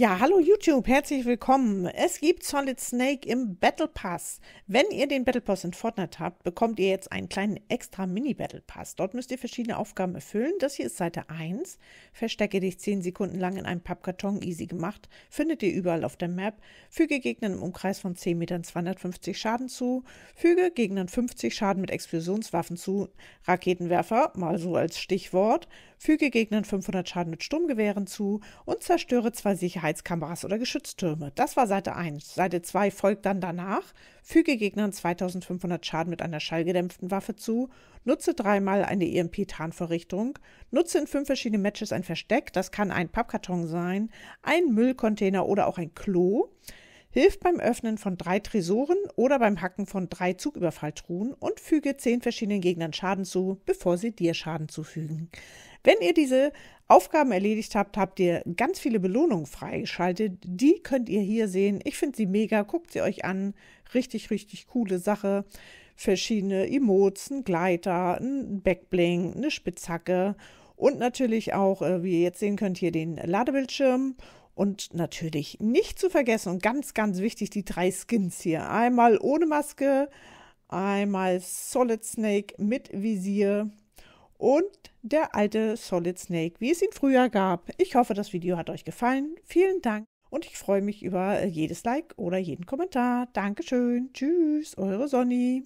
Ja, hallo YouTube, herzlich willkommen. Es gibt Solid Snake im Battle Pass. Wenn ihr den Battle Pass in Fortnite habt, bekommt ihr jetzt einen kleinen extra Mini-Battle Pass. Dort müsst ihr verschiedene Aufgaben erfüllen. Das hier ist Seite 1. Verstecke dich 10 Sekunden lang in einem Pappkarton, easy gemacht. Findet ihr überall auf der Map. Füge Gegnern im Umkreis von 10 Metern 250 Schaden zu. Füge Gegnern 50 Schaden mit Explosionswaffen zu. Raketenwerfer, mal so als Stichwort. Füge Gegnern 500 Schaden mit Sturmgewehren zu. Und zerstöre zwei Sicherheiten Sicherheitskameras oder Geschütztürme. Das war Seite 1. Seite 2 folgt dann danach. Füge Gegnern 2500 Schaden mit einer schallgedämpften Waffe zu. Nutze dreimal eine EMP-Tarnvorrichtung. Nutze in fünf verschiedenen Matches ein Versteck. Das kann ein Pappkarton sein, ein Müllcontainer oder auch ein Klo hilft beim Öffnen von drei Tresoren oder beim Hacken von drei Zugüberfalltruhen und füge zehn verschiedenen Gegnern Schaden zu, bevor sie dir Schaden zufügen. Wenn ihr diese Aufgaben erledigt habt, habt ihr ganz viele Belohnungen freigeschaltet. Die könnt ihr hier sehen. Ich finde sie mega. Guckt sie euch an. Richtig, richtig coole Sache. Verschiedene Emotes, ein Gleiter, ein Backbling, eine Spitzhacke und natürlich auch, äh, wie ihr jetzt sehen könnt, hier den Ladebildschirm und natürlich nicht zu vergessen und ganz, ganz wichtig, die drei Skins hier. Einmal ohne Maske, einmal Solid Snake mit Visier und der alte Solid Snake, wie es ihn früher gab. Ich hoffe, das Video hat euch gefallen. Vielen Dank und ich freue mich über jedes Like oder jeden Kommentar. Dankeschön. Tschüss, eure Sonny.